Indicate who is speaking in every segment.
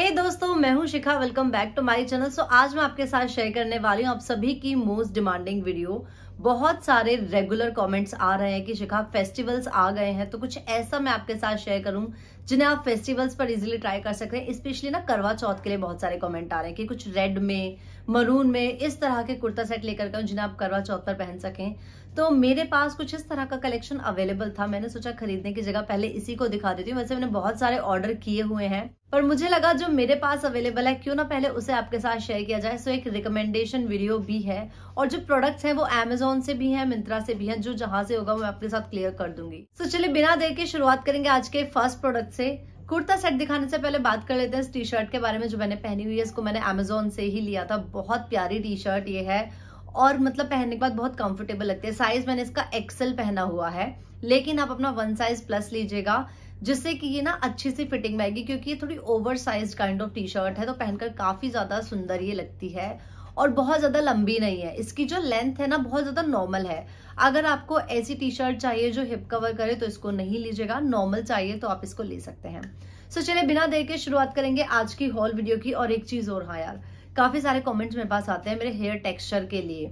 Speaker 1: हे hey दोस्तों मैं हूं Shikha welcome back to my channel so आज मैं आपके साथ शेयर करने वाली हूं आप सभी की मोस्ट डिमांडिंग वीडियो बहुत सारे रेगुलर कमेंट्स आ रहे हैं कि शिखा फेस्टिवल्स आ गए हैं तो कुछ ऐसा मैं आपके साथ शेयर करूं जिन्हें आप फेस्टिवल्स पर इजीली ट्राई कर सकते हैं स्पेशली ना करवा चौथ के लिए बहुत सारे कमेंट आ रहे हैं कि कुछ रेड में मरून में इस तरह के कुर्ता सेट लेकर कर जिन्हें आप करवा चौथ पर पहन सकें तो मेरे पास कुछ इस तरह का कलेक्शन अवेलेबल था मैंने सोचा खरीदने की जगह पहले इसी को दिखा देती हूँ वैसे मैंने बहुत सारे ऑर्डर किए हुए हैं पर मुझे लगा जो मेरे पास अवेलेबल है क्यों ना पहले उसे आपके साथ शेयर किया जाए सो एक रिकमेंडेशन वीडियो भी है और जो प्रोडक्ट्स हैं वो एमेजोन से भी है मिंत्रा से भी है जो जहां से होगा मैं आपके साथ क्लियर कर दूंगी सो so, चलिए बिना देर के शुरुआत करेंगे आज के फर्स्ट प्रोडक्ट से कुर्ता सेट दिखाने से पहले बात कर लेते हैं इस टी शर्ट के बारे में जो मैंने पहनी हुई है इसको मैंने अमेजोन से ही लिया था बहुत प्यारी टी शर्ट ये है और मतलब पहनने के बाद बहुत कंफर्टेबल लगते हैं साइज मैंने इसका एक्सेल पहना हुआ है लेकिन आप अपना वन साइज प्लस लीजिएगा जिससे कि ये ना अच्छी सी फिटिंग में आएगी क्योंकि ये थोड़ी oversize kind of T shirt है तो पहनकर काफी ज्यादा सुंदर ये लगती है और बहुत ज़्यादा लंबी नहीं है इसकी जो लेंथ है ना बहुत ज़्यादा नॉर्मल है अगर आपको ऐसी टी शर्ट चाहिए जो हिप कवर करे तो इसको नहीं लीजिएगा नॉर्मल चाहिए तो आप इसको ले सकते हैं सो so, चलिए बिना देर के शुरुआत करेंगे आज की हॉल वीडियो की और एक चीज़ और हाँ यार काफ़ी सारे कमेंट्स मेरे पास आते हैं मेरे हेयर टेक्सचर के लिए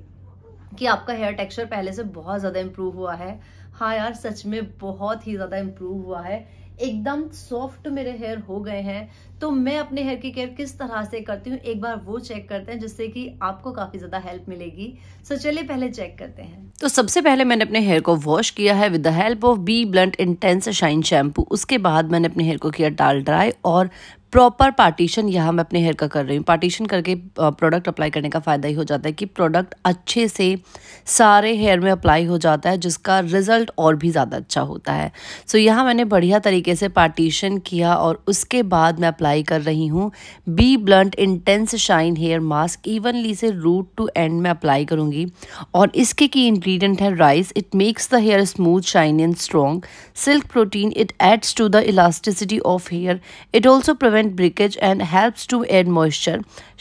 Speaker 1: कि आपका हेयर टेक्सचर पहले से बहुत ज़्यादा इम्प्रूव हुआ है हाँ यार सच में बहुत ही ज़्यादा इम्प्रूव हुआ है एकदम सॉफ्ट मेरे हेयर हो गए हैं तो मैं अपने हेयर की केयर किस तरह से करती हूँ एक बार वो चेक करते हैं जिससे कि आपको काफ़ी ज़्यादा हेल्प मिलेगी सो चलिए पहले चेक करते हैं
Speaker 2: तो सबसे पहले मैंने अपने हेयर को वॉश किया है with the help of B Blunt intense shine shampoo उसके बाद मैंने अपने हेयर को किया डाल ड्राई और प्रॉपर पार्टीशन यहाँ मैं अपने हेयर का कर रही हूँ पार्टीशन करके प्रोडक्ट अप्लाई करने का फ़ायदा ही हो जाता है कि प्रोडक्ट अच्छे से सारे हेयर में अप्लाई हो जाता है जिसका रिज़ल्ट और भी ज़्यादा अच्छा होता है सो so, यहाँ मैंने बढ़िया तरीके से पार्टीशन किया और उसके बाद मैं अप्लाई कर रही हूँ B Blunt intense shine hair mask evenly से रूट टू एंड में अप्लाई करूँगी और इसके की इन्ग्रीडियंट है rice it makes the hair smooth shine and strong silk protein it adds to the elasticity of hair it also prevent prevent breakage and helps to add moisture.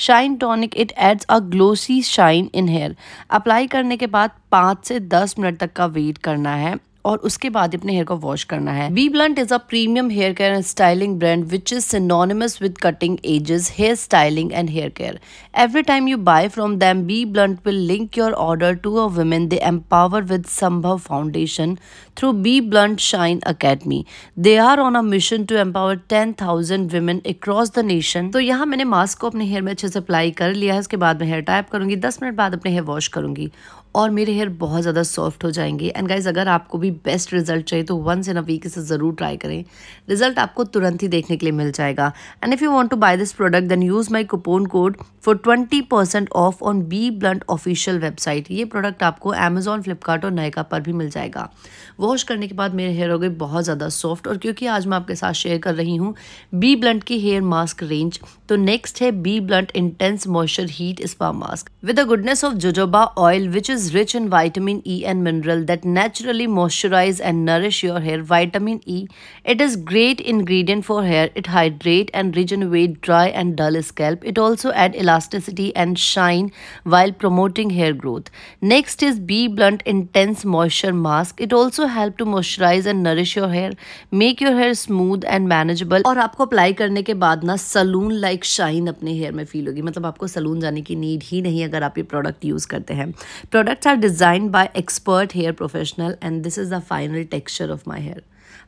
Speaker 2: Shine tonic it adds a glossy shine in hair. Apply करने के बाद पाँच से दस minute तक का wait करना है और उसके बाद अपने हेयर को वॉश करना है B Blunt is a premium hair care and styling brand which is synonymous with cutting edges hair styling and hair care every time you buy from them B Blunt will link your order to a women they empower with Sambhav foundation through B Blunt shine academy they are on a mission to empower ten thousand women across the nation तो यहाँ मैंने mask को अपने hair में अच्छे से apply कर लिया है उसके बाद मैं हेयर टाइप करूंगी दस मिनट बाद अपने हेयर वॉश करूंगी और मेरे हेयर बहुत ज़्यादा सॉफ्ट हो जाएंगे एंड गाइज अगर आपको भी बेस्ट रिजल्ट चाहिए तो वंस इन अ वीक इसे ज़रूर ट्राई करें रिजल्ट आपको तुरंत ही देखने के लिए मिल जाएगा and if you want to buy this product then use my coupon code for twenty percent off on B Blunt official website ये प्रोडक्ट आपको अमेजोन फ्लिपकार्ट और नायका पर भी मिल जाएगा वॉश करने के बाद मेरे हेयर हो गए बहुत ज़्यादा सॉफ्ट और क्योंकि आज मैं आपके साथ शेयर कर रही हूँ बी ब्लंट की हेयर मास्क रेंज तो नेक्स्ट है B Blunt intense moisture heat spa mask with the goodness of jojoba oil which is rich in vitamin E and mineral that naturally moisturize and nourish your hair. Vitamin E, it is great ingredient for hair. It hydrate and regenerate dry and dull scalp. It also add elasticity and shine while promoting hair growth. Next is B Blunt Intense Moisture Mask. It also help to moisturize and nourish your hair, make your hair smooth and manageable. और आपको apply करने के बाद ना saloon like shine अपने hair में feel होगी मतलब आपको saloon जाने की need ही नहीं अगर आप ये product use करते हैं Product products are designed by expert hair professional and this is the final texture of my hair.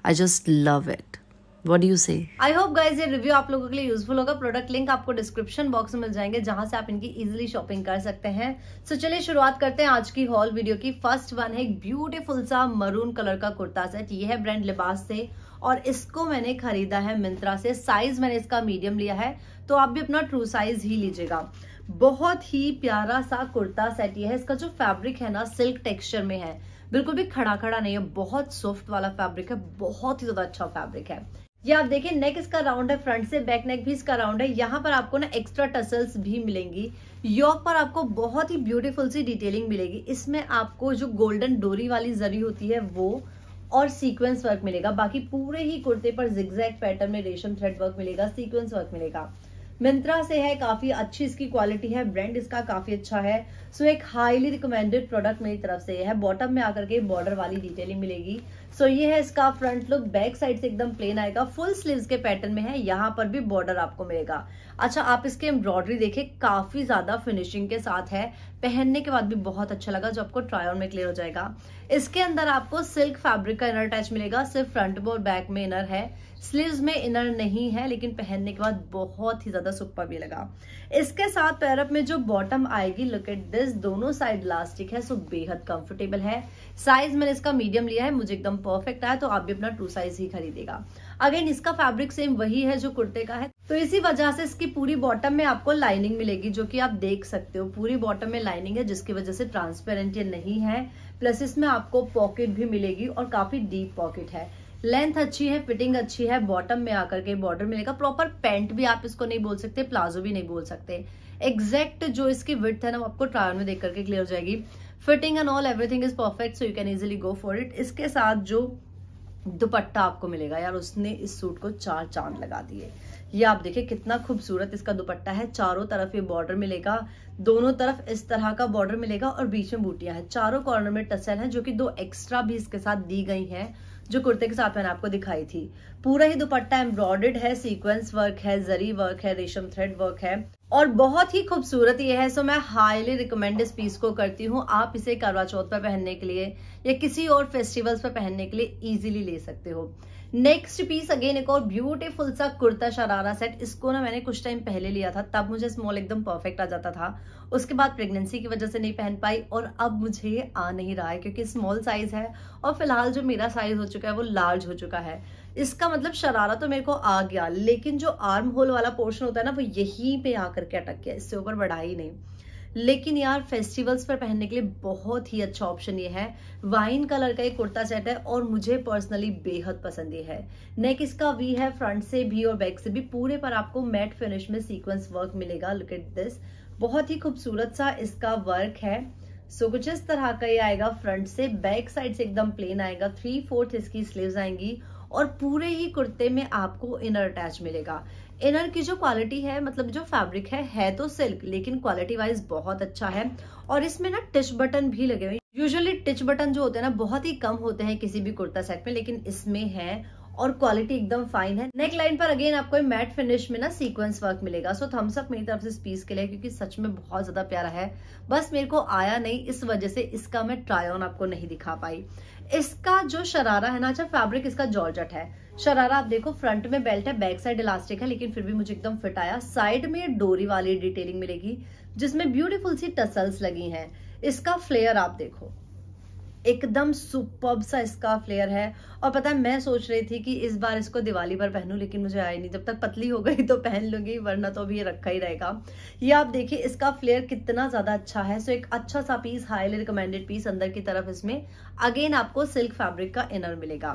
Speaker 2: I just love it. What do you say?
Speaker 1: I hope guys ये review आप लोगों के लिए useful होगा product link आपको description box में मिल जाएंगे जहां से आप इनकी easily shopping कर सकते हैं so, चलिए शुरुआत करते हैं आज की haul video की फर्स्ट वन है एक ब्यूटीफुल सा मरून कलर का कुर्ता सेट ये है ब्रांड लिबास से और इसको मैंने खरीदा है मिंत्रा से साइज मैंने इसका मीडियम लिया है तो आप भी अपना ट्रू साइज ही लीजिएगा बहुत ही प्यारा सा कुर्ता सेट ये है इसका जो फैब्रिक है ना सिल्क टेक्सचर में है बिल्कुल भी खड़ा खड़ा नहीं है बहुत सॉफ्ट वाला फैब्रिक है बहुत ही ज्यादा अच्छा फैब्रिक है ये आप देखिए नेक इसका राउंड है फ्रंट से बैक नेक भी इसका राउंड है यहाँ पर आपको ना एक्स्ट्रा टसल्स भी मिलेंगी यॉक पर आपको बहुत ही ब्यूटीफुल सी डिटेलिंग मिलेगी इसमें आपको जो गोल्डन डोरी वाली जरी होती है वो और सीक्वेंस वर्क मिलेगा बाकी पूरे ही कुर्ते पर जिग्जैग पैटर्न में रेशम थ्रेड वर्क मिलेगा सीक्वेंस वर्क मिलेगा मिंत्रा से है काफी अच्छी इसकी क्वालिटी है ब्रांड इसका काफी अच्छा है सो एक हाईली रिकमेंडेड प्रोडक्ट मेरी तरफ से है बॉटम में आकर के बॉर्डर वाली डिटेलिंग मिलेगी सो so, ये है इसका फ्रंट लुक बैक साइड से एकदम प्लेन आएगा फुल स्लीव्स के पैटर्न में है यहाँ पर भी बॉर्डर आपको मिलेगा अच्छा आप इसके एम्ब्रॉयडरी देखे काफी ज्यादा फिनिशिंग के साथ है पहनने के बाद भी बहुत अच्छा लगा जो आपको ट्रायल में क्लियर हो जाएगा इसके अंदर आपको सिल्क फैब्रिक का इनर अटैच मिलेगा सिर्फ फ्रंट और बैक में इनर है स्लीव में इनर नहीं है लेकिन पहनने के बाद बहुत ही ज्यादा सुपर भी लगा इसके साथ पैरअप में जो बॉटम आएगी लुक एट दिस दोनों साइड इलास्टिक है सो बेहद कंफर्टेबल है साइज मैंने इसका मीडियम लिया है मुझे एकदम एकदम परफेक्ट आया तो आप भी अपना टू साइज ही खरीदेगा अगेन इसका फैब्रिक सेम वही है जो कुर्ते का है तो इसी वजह से इसकी पूरी बॉटम में आपको लाइनिंग मिलेगी जो कि आप देख सकते हो पूरी बॉटम में लाइनिंग है जिसकी वजह से ट्रांसपेरेंट ये नहीं है प्लस इसमें आपको पॉकेट भी मिलेगी और काफी डीप पॉकेट है लेंथ अच्छी है फिटिंग अच्छी है बॉटम में आकर के बॉर्डर मिलेगा प्रॉपर पैंट भी आप इसको नहीं बोल सकते प्लाजो भी नहीं बोल सकते एग्जैक्ट जो इसकी विथ है ना आपको ट्रायल में देख करके क्लियर हो जाएगी fitting and all everything is perfect so you can easily go for it इसके साथ जो दुपट्टा आपको मिलेगा यार उसने इस सूट को चार चांद लगा दिए ये आप देखिए कितना खूबसूरत इसका दुपट्टा है चारों तरफ ये बॉर्डर मिलेगा दोनों तरफ इस तरह का बॉर्डर मिलेगा और बीच में बूटियां हैं चारों कॉर्नर में टसल है जो कि दो एक्स्ट्रा भी इसके साथ दी गई हैं जो कुर्ते के साथ मैंने आपको दिखाई थी पूरा ही दुपट्टा एम्ब्रॉयडर्ड है सीक्वेंस वर्क है जरी वर्क है रेशम थ्रेड वर्क है और बहुत ही खूबसूरत ये है सो मैं हाईली रिकमेंड इस पीस को करती हूँ आप इसे करवा चौथ पर पहनने के लिए या किसी और फेस्टिवल्स पर पहनने के लिए इजीली ले सकते हो नेक्स्ट पीस अगेन एक और ब्यूटीफुल सा कुर्ता शरारा सेट इसको ना मैंने कुछ टाइम पहले लिया था तब मुझे स्मॉल एकदम परफेक्ट आ जाता था उसके बाद प्रेगनेंसी की वजह से नहीं पहन पाई और अब मुझे आ नहीं रहा है क्योंकि स्मॉल साइज है और फिलहाल जो मेरा साइज हो चुका है वो लार्ज हो चुका है इसका मतलब शरारा तो मेरे को आ गया लेकिन जो आर्म होल वाला पोर्शन होता है ना वो यहीं पे आकर के अटक गया इससे ऊपर बढ़ा ही नहीं लेकिन यार फेस्टिवल्स पर पहनने के लिए बहुत ही अच्छा ऑप्शन ये है वाइन कलर का एक कुर्ता सेट है और मुझे पर्सनली बेहद पसंद ये है नेक इसका वी है फ्रंट से भी और बैक से भी पूरे पर आपको मैट फिनिश में सीक्वेंस वर्क मिलेगा लुक एट दिस बहुत ही खूबसूरत सा इसका वर्क है सो so, कुछ इस तरह का ये आएगा फ्रंट से बैक साइड से एकदम प्लेन आएगा थ्री फोर्थ इसकी स्लीव आएंगी और पूरे ही कुर्ते में आपको इनर अटैच मिलेगा इनर की जो क्वालिटी है मतलब जो फैब्रिक है है तो सिल्क लेकिन क्वालिटी वाइज बहुत अच्छा है और इसमें ना टिच बटन भी लगे हुए यूजुअली टिच बटन जो होते हैं ना बहुत ही कम होते हैं किसी भी कुर्ता सेट में लेकिन इसमें है और क्वालिटी एकदम फाइन है नेक लाइन पर अगेन आपको मैट फिनिश में ना सीक्वेंस वर्क मिलेगा सो थम्स अप मेरी तरफ से इस पीस के लिए क्योंकि सच में बहुत ज्यादा प्यारा है बस मेरे को आया नहीं इस वजह से इसका मैं ट्राई ऑन आपको नहीं दिखा पाई इसका जो शरारा है ना अच्छा फैब्रिक इसका जॉर्जट है शरारा आप देखो फ्रंट में बेल्ट है बैक साइड इलास्टिक है लेकिन फिर भी मुझे एकदम फिट आया साइड में डोरी वाली डिटेलिंग मिलेगी जिसमें ब्यूटीफुल सी टसल्स लगी हैं इसका फ्लेयर आप देखो एकदम सुपर्ब सा इसका फ्लेयर है और पता है मैं सोच रही थी कि इस बार इसको दिवाली पर पहनूं लेकिन मुझे आया नहीं जब तक पतली हो गई तो पहन लूंगी वरना तो अभी ये रखा ही रहेगा ये आप देखिए इसका फ्लेयर कितना ज़्यादा अच्छा है सो एक अच्छा सा पीस हाईली रिकमेंडेड पीस अंदर की तरफ इसमें अगेन आपको सिल्क फैब्रिक का इनर मिलेगा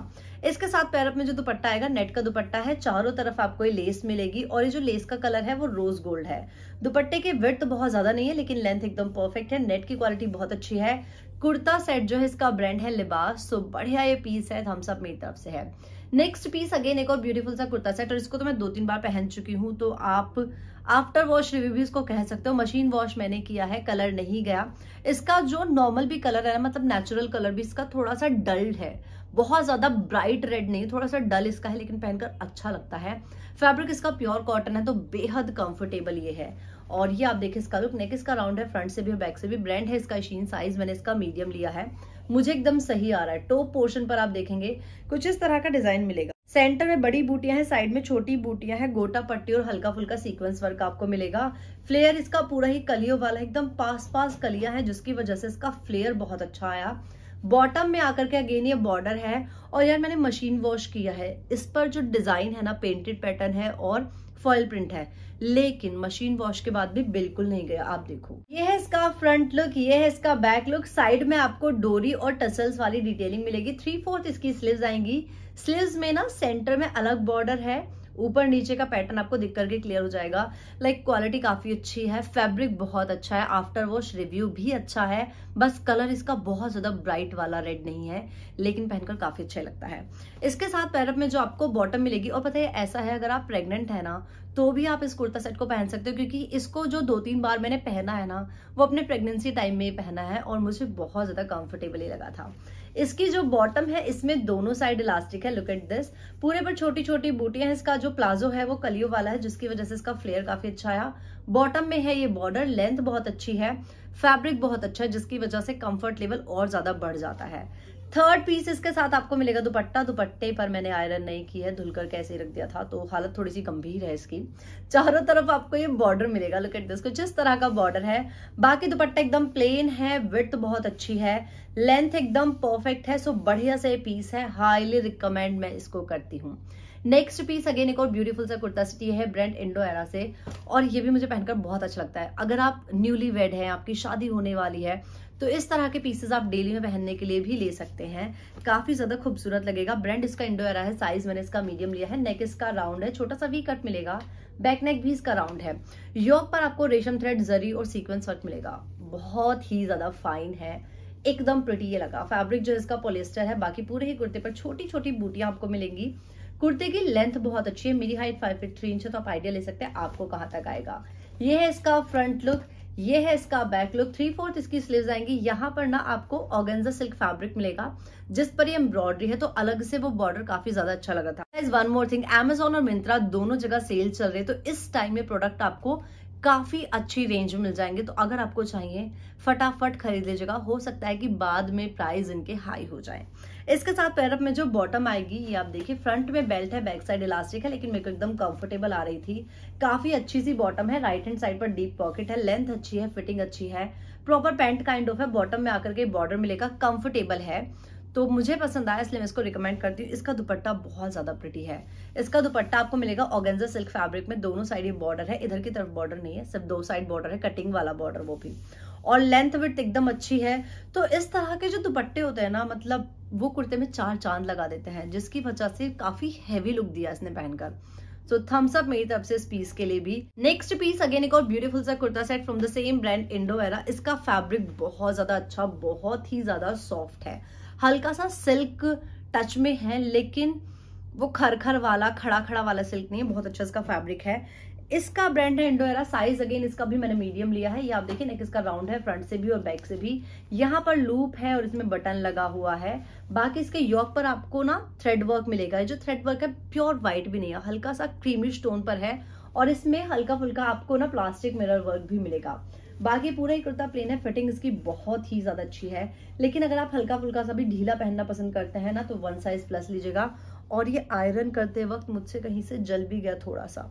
Speaker 1: इसके साथ पैरअप में जो दुपट्टा आएगा नेट का दुपट्टा है चारों तरफ आपको ये लेस मिलेगी और ये जो लेस का कलर है वो रोज गोल्ड है दुपट्टे की वर्थ बहुत ज़्यादा नहीं है लेकिन लेंथ एकदम परफेक्ट है नेट की क्वालिटी बहुत अच्छी है कुर्ता सेट जो है इसका ब्रांड है लिबास सो बढ़िया ये पीस है थम्स अप मेरी तरफ से है नेक्स्ट पीस अगेन एक और ब्यूटीफुल सा कुर्ता सेट और इसको तो मैं दो तीन बार पहन चुकी हूँ तो आप आफ्टर वॉश रिव्यू भी इसको कह सकते हो मशीन वॉश मैंने किया है कलर नहीं गया इसका जो नॉर्मल भी कलर है ना मतलब नेचुरल कलर भी इसका थोड़ा सा डल्ड है बहुत ज्यादा ब्राइट रेड नहीं थोड़ा सा डल इसका है लेकिन पहनकर अच्छा लगता है फैब्रिक इसका प्योर कॉटन है तो बेहद कंफर्टेबल ये है और ये आप देखिए इसका लुक नेक इसका राउंड है फ्रंट से भी और बैक से भी ब्रांड है इसका शीन साइज मैंने इसका मीडियम लिया है मुझे एकदम सही आ रहा है टॉप पोर्शन पर आप देखेंगे कुछ इस तरह का डिजाइन मिलेगा सेंटर में बड़ी बूटियां हैं साइड में छोटी बूटियां हैं गोटा पट्टी और हल्का फुल्का सीक्वेंस वर्क आपको मिलेगा फ्लेयर इसका पूरा ही कलियों वाला एकदम पास पास कलिया है जिसकी वजह से इसका फ्लेयर बहुत अच्छा आया बॉटम में आकर के अगेन ये बॉर्डर है और यार मैंने मशीन वॉश किया है इस पर जो डिजाइन है ना पेंटेड पैटर्न है और फॉल प्रिंट है लेकिन मशीन वॉश के बाद भी बिल्कुल नहीं गया आप देखो ये है इसका फ्रंट लुक ये है इसका बैक लुक साइड में आपको डोरी और टसल्स वाली डिटेलिंग मिलेगी थ्री फोर्थ इसकी स्लीव आएंगी स्लीव में ना सेंटर में अलग बॉर्डर है ऊपर नीचे का पैटर्न आपको दिख करके क्लियर हो जाएगा लाइक like, क्वालिटी काफी अच्छी है फैब्रिक बहुत अच्छा है आफ्टर वॉश रिव्यू भी अच्छा है बस कलर इसका बहुत ज्यादा ब्राइट वाला रेड नहीं है लेकिन पहनकर काफी अच्छा लगता है इसके साथ पैरअप में जो आपको बॉटम मिलेगी और पता है ऐसा है अगर आप प्रेग्नेंट है ना तो भी आप इस कुर्ता सेट को पहन सकते हो क्योंकि इसको जो दो तीन बार मैंने पहना है ना वो अपने प्रेगनेंसी टाइम में पहना है और मुझे बहुत ज्यादा कंफर्टेबल ही लगा था इसकी जो बॉटम है इसमें दोनों साइड इलास्टिक है लुक एट दिस पूरे पर छोटी छोटी बूटियां हैं इसका जो प्लाजो है वो कलियो वाला है जिसकी वजह से इसका फ्लेयर काफी अच्छा आया बॉटम में है ये बॉर्डर लेंथ बहुत अच्छी है फैब्रिक बहुत अच्छा है जिसकी वजह से कंफर्ट लेवल और ज्यादा बढ़ जाता है थर्ड पीस इसके साथ आपको मिलेगा दुपट्टा दुपट्टे पर मैंने आयरन नहीं की है धुलकर कैसे रख दिया था तो हालत थोड़ी सी गंभीर है इसकी चारों तरफ आपको ये बॉर्डर मिलेगा लुक एट दिस को जिस तरह का बॉर्डर है बाकी दुपट्टा एकदम प्लेन है विथ बहुत अच्छी है लेंथ एकदम परफेक्ट है सो बढ़िया से पीस है हाईली रिकमेंड मैं इसको करती हूँ नेक्स्ट पीस अगेन एक और ब्यूटीफुल सा कुर्ता सिटी है ब्रांड इंडो एरा से और ये भी मुझे पहनकर बहुत अच्छा लगता है अगर आप न्यूली वेड हैं आपकी शादी होने वाली है तो इस तरह के पीसेज आप डेली में पहनने के लिए भी ले सकते हैं काफी ज्यादा खूबसूरत लगेगा ब्रांड इसका इंडोरा है साइज मैंने इसका मीडियम लिया है नेक इसका राउंड है छोटा सा वी कट मिलेगा बैक नेक भी इसका राउंड है योग पर आपको रेशम थ्रेड जरी और सीक्वेंस वर्क मिलेगा बहुत ही ज्यादा फाइन है एकदम प्रटी ये लगा फैब्रिक जो इसका पोलिस्टर है बाकी पूरे ही कुर्ते पर छोटी छोटी बूटियां आपको मिलेंगी कुर्ते की लेंथ बहुत अच्छी है मेरी height five feet three inch है तो आप आइडिया ले सकते हैं आपको कहाँ तक आएगा ये है इसका फ्रंट लुक ये है इसका बैक लुक थ्री फोर्थ इसकी स्लीव्स आएंगी यहाँ पर ना आपको ऑर्गेन्जा सिल्क फैब्रिक मिलेगा जिस पर ये एम्ब्रॉयडरी है तो अलग से वो बॉर्डर काफी ज्यादा अच्छा लगा था वन मोर थिंग एमेजोन और मिंत्रा दोनों जगह सेल चल रहे तो इस टाइम में प्रोडक्ट आपको काफ़ी अच्छी रेंज में मिल जाएंगे तो अगर आपको चाहिए फटाफट खरीद लीजिएगा हो सकता है कि बाद में प्राइस इनके हाई हो जाए इसके साथ पैरअप में जो बॉटम आएगी ये आप देखिए फ्रंट में बेल्ट है बैक साइड इलास्टिक है लेकिन मेरे को एकदम कंफर्टेबल आ रही थी काफ़ी अच्छी सी बॉटम है राइट हैंड साइड पर डीप पॉकेट है लेंथ अच्छी है फिटिंग अच्छी है प्रॉपर पैंट काइंड ऑफ है बॉटम में आकर के बॉर्डर मिलेगा कंफर्टेबल है तो मुझे पसंद आया इसलिए मैं इसको रिकमेंड करती हूँ इसका दुपट्टा बहुत ज़्यादा प्रिटी है इसका दुपट्टा आपको मिलेगा ऑगेंजा सिल्क फैब्रिक में दोनों साइड ही बॉर्डर है इधर की तरफ बॉर्डर नहीं है सिर्फ दो साइड बॉर्डर है कटिंग वाला बॉर्डर वो भी और लेंथ विथ एकदम अच्छी है तो इस तरह के जो दुपट्टे होते हैं ना मतलब वो कुर्ते में चार चांद लगा देते हैं जिसकी वजह से काफ़ी हैवी लुक दिया इसने पहनकर सो थम्स अप मेरी तरफ से इस पीस के लिए भी नेक्स्ट पीस अगेन एक और ब्यूटीफुल सा kurta set from the same brand Indo Era इसका फैब्रिक बहुत ज्यादा अच्छा बहुत ही ज्यादा सॉफ्ट है हल्का सा सिल्क टच में है लेकिन वो खर खर वाला खड़ा खड़ा वाला सिल्क नहीं है बहुत अच्छा इसका फैब्रिक है इसका ब्रांड है इंडोएरा साइज अगेन इसका भी मैंने मीडियम लिया है ये आप देखिए नेक इसका राउंड है फ्रंट से भी और बैक से भी यहाँ पर लूप है और इसमें बटन लगा हुआ है बाकी इसके यॉक पर आपको ना थ्रेड वर्क मिलेगा जो थ्रेड वर्क है प्योर व्हाइट भी नहीं है हल्का सा क्रीमिश टोन पर है और इसमें हल्का फुल्का आपको ना प्लास्टिक मिरर वर्क भी मिलेगा बाकी पूरा ही कुर्ता प्लेन है फिटिंग इसकी बहुत ही ज़्यादा अच्छी है लेकिन अगर आप हल्का फुल्का सा भी ढीला पहनना पसंद करते हैं ना तो वन साइज प्लस लीजिएगा और ये आयरन करते वक्त मुझसे कहीं से जल भी गया थोड़ा सा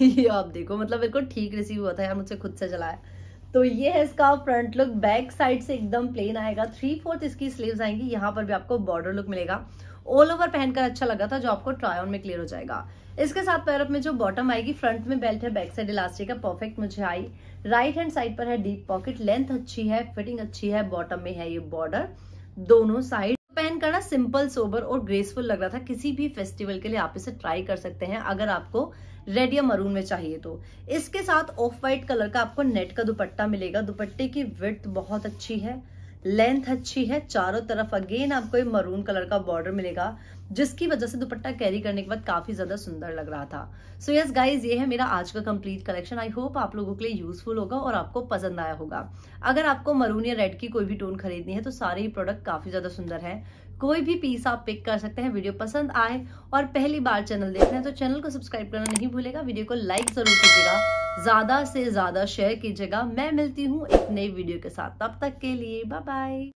Speaker 1: ये आप देखो मतलब बिल्कुल ठीक रिसीव हुआ था यार मुझसे खुद से जलाया तो ये है इसका फ्रंट लुक बैक साइड से एकदम प्लेन आएगा थ्री फोर्थ इसकी स्लीव्स आएंगी यहाँ पर भी आपको बॉर्डर लुक मिलेगा ऑल ओवर पहनकर अच्छा लगा था जो आपको ट्राई ऑन में क्लियर हो जाएगा इसके साथ पैरअप में जो बॉटम आएगी फ्रंट में बेल्ट है बैक साइड इलास्टिक है परफेक्ट मुझे आई राइट हैंड साइड पर है डीप पॉकेट लेंथ अच्छी है फिटिंग अच्छी है बॉटम में है ये बॉर्डर दोनों साइड पहन करना सिंपल सोबर और ग्रेसफुल लग रहा था किसी भी फेस्टिवल के लिए आप इसे ट्राई कर सकते हैं अगर आपको रेड या मरून में चाहिए तो इसके साथ ऑफ वाइट कलर का आपको नेट का दुपट्टा मिलेगा दुपट्टे की विर्थ बहुत अच्छी है लेंथ अच्छी है चारों तरफ अगेन आपको ये मरून कलर का बॉर्डर मिलेगा जिसकी वजह से दुपट्टा कैरी करने के बाद काफी ज्यादा सुंदर लग रहा था सो यस गाइज ये है मेरा आज का कंप्लीट कलेक्शन आई होप आप लोगों के लिए यूजफुल होगा और आपको पसंद आया होगा अगर आपको मरून या रेड की कोई भी टोन खरीदनी है तो सारे ही प्रोडक्ट काफी ज्यादा सुंदर है कोई भी पीस आप पिक कर सकते हैं वीडियो पसंद आए और पहली बार चैनल देख रहे हैं तो चैनल को सब्सक्राइब करना नहीं भूलेगा वीडियो को लाइक जरूर कीजिएगा ज्यादा से ज्यादा शेयर कीजिएगा मैं मिलती हूँ एक नई वीडियो के साथ तब तक के लिए बाय बाय